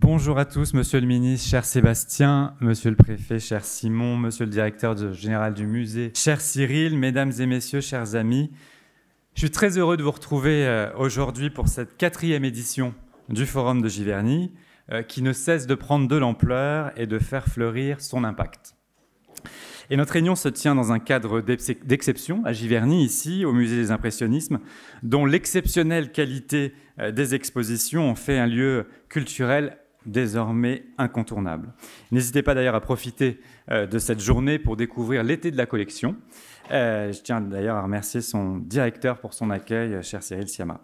Bonjour à tous, monsieur le ministre, cher Sébastien, monsieur le préfet, cher Simon, monsieur le directeur général du musée, cher Cyril, mesdames et messieurs, chers amis. Je suis très heureux de vous retrouver euh, aujourd'hui pour cette quatrième édition du Forum de Giverny, euh, qui ne cesse de prendre de l'ampleur et de faire fleurir son impact. Et notre réunion se tient dans un cadre d'exception à Giverny, ici, au Musée des Impressionnismes, dont l'exceptionnelle qualité euh, des expositions en fait un lieu culturel désormais incontournable. N'hésitez pas d'ailleurs à profiter euh, de cette journée pour découvrir l'été de la collection. Euh, je tiens d'ailleurs à remercier son directeur pour son accueil, euh, cher Cyril Siama.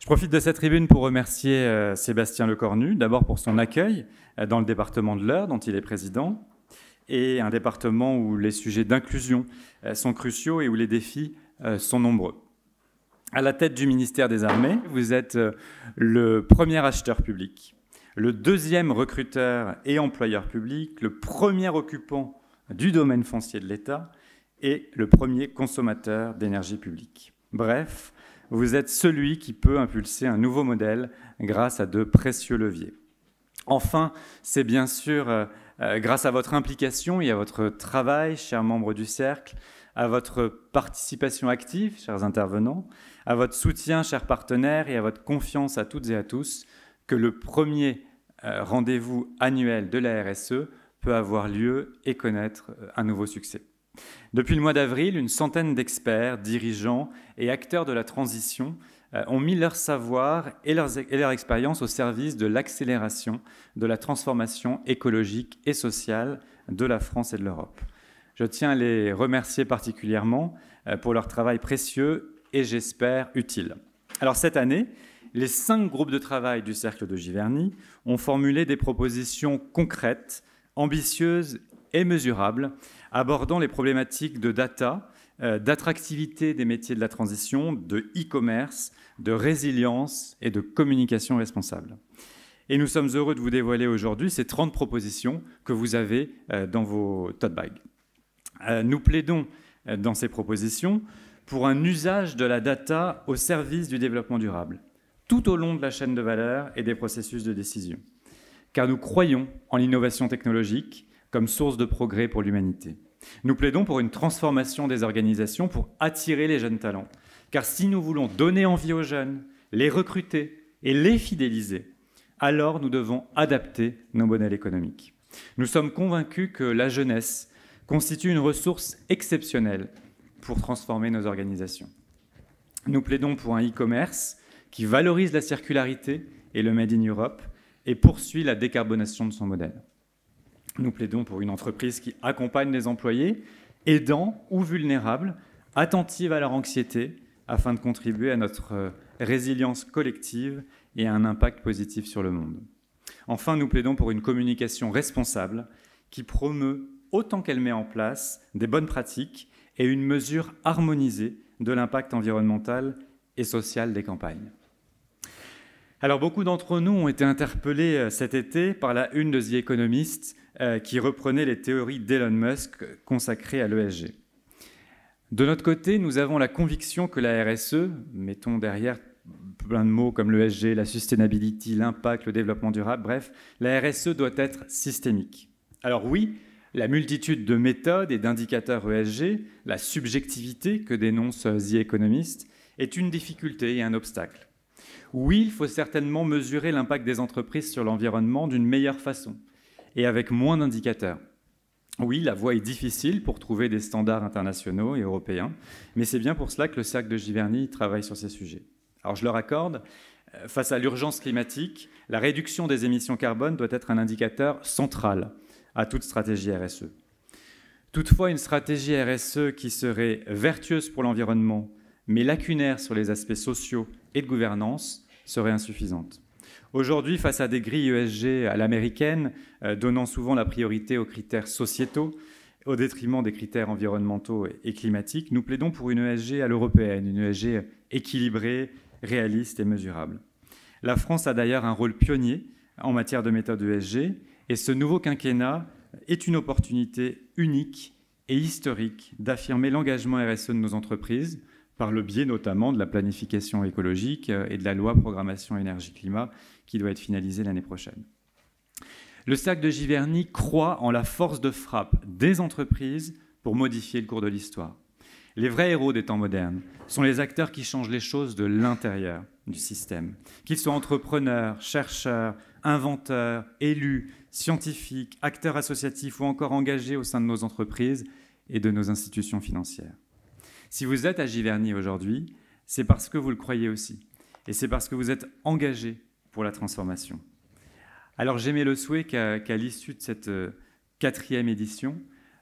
Je profite de cette tribune pour remercier Sébastien Lecornu, d'abord pour son accueil dans le département de l'Eure, dont il est président, et un département où les sujets d'inclusion sont cruciaux et où les défis sont nombreux. À la tête du ministère des Armées, vous êtes le premier acheteur public le deuxième recruteur et employeur public, le premier occupant du domaine foncier de l'État et le premier consommateur d'énergie publique. Bref, vous êtes celui qui peut impulser un nouveau modèle grâce à de précieux leviers. Enfin, c'est bien sûr euh, euh, grâce à votre implication et à votre travail, chers membres du Cercle, à votre participation active, chers intervenants, à votre soutien, chers partenaires, et à votre confiance à toutes et à tous, que le premier euh, rendez-vous annuel de la RSE peut avoir lieu et connaître euh, un nouveau succès. Depuis le mois d'avril, une centaine d'experts, dirigeants et acteurs de la transition euh, ont mis leur savoir et, leur expérience au service de l'accélération de la transformation écologique et sociale de la France et de l'Europe. Je tiens à les remercier particulièrement pour leur travail précieux et j'espère utile. Alors cette année, les cinq groupes de travail du Cercle de Giverny ont formulé des propositions concrètes, ambitieuses et mesurables, abordant les problématiques de data, euh, d'attractivité des métiers de la transition, de e-commerce, de résilience et de communication responsable. Et nous sommes heureux de vous dévoiler aujourd'hui ces 30 propositions que vous avez euh, dans vos tote bags. Euh, nous plaidons dans ces propositions pour un usage de la data au service du développement durable tout au long de la chaîne de valeur et des processus de décision. Car nous croyons en l'innovation technologique comme source de progrès pour l'humanité. Nous plaidons pour une transformation des organisations pour attirer les jeunes talents. Car si nous voulons donner envie aux jeunes, les recruter et les fidéliser, alors nous devons adapter nos modèles économiques. Nous sommes convaincus que la jeunesse constitue une ressource exceptionnelle pour transformer nos organisations. Nous plaidons pour un e-commerce qui valorise la circularité et le Made in Europe et poursuit la décarbonation de son modèle. Nous plaidons pour une entreprise qui accompagne les employés, aidant ou vulnérables, attentive à leur anxiété, afin de contribuer à notre euh, résilience collective et à un impact positif sur le monde. Enfin, nous plaidons pour une communication responsable qui promeut, autant qu'elle met en place, des bonnes pratiques et une mesure harmonisée de l'impact environnemental et social des campagnes. Alors beaucoup d'entre nous ont été interpellés euh, cet été par la une de The Economist euh, qui reprenait les théories d'Elon Musk euh, consacrées à l'ESG. De notre côté, nous avons la conviction que la RSE, mettons derrière plein de mots comme l'ESG, la sustainability, l'impact, le développement durable, bref, la RSE doit être systémique. Alors oui, la multitude de méthodes et d'indicateurs ESG, la subjectivité que dénonce The Economist, est une difficulté et un obstacle. Oui, il faut certainement mesurer l'impact des entreprises sur l'environnement d'une meilleure façon et avec moins d'indicateurs. Oui, la voie est difficile pour trouver des standards internationaux et européens, mais c'est bien pour cela que le Cercle de Giverny travaille sur ces sujets. Alors je leur accorde, euh, face à l'urgence climatique, la réduction des émissions carbone doit être un indicateur central à toute stratégie RSE. Toutefois, une stratégie RSE qui serait vertueuse pour l'environnement, mais lacunaire sur les aspects sociaux et de gouvernance, serait insuffisante. Aujourd'hui, face à des grilles ESG à l'américaine, euh, donnant souvent la priorité aux critères sociétaux, au détriment des critères environnementaux et climatiques, nous plaidons pour une ESG à l'européenne, une ESG équilibrée, réaliste et mesurable. La France a d'ailleurs un rôle pionnier en matière de méthode ESG, et ce nouveau quinquennat est une opportunité unique et historique d'affirmer l'engagement RSE de nos entreprises, par le biais notamment de la planification écologique euh, et de la loi programmation énergie-climat qui doit être finalisée l'année prochaine. Le sac de Giverny croit en la force de frappe des entreprises pour modifier le cours de l'histoire. Les vrais héros des temps modernes sont les acteurs qui changent les choses de l'intérieur du système. Qu'ils soient entrepreneurs, chercheurs, inventeurs, élus, scientifiques, acteurs associatifs ou encore engagés au sein de nos entreprises et de nos institutions financières. Si vous êtes à Giverny aujourd'hui, c'est parce que vous le croyez aussi. Et c'est parce que vous êtes engagé pour la transformation. Alors j'aimais le souhait qu'à l'issue de cette euh, quatrième édition,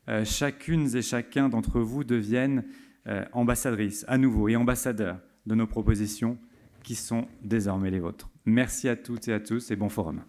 euh, chacune et chacun d'entre vous devienne euh, ambassadrice à nouveau et ambassadeur de nos propositions qui sont désormais les vôtres. Merci à toutes et à tous et bon forum.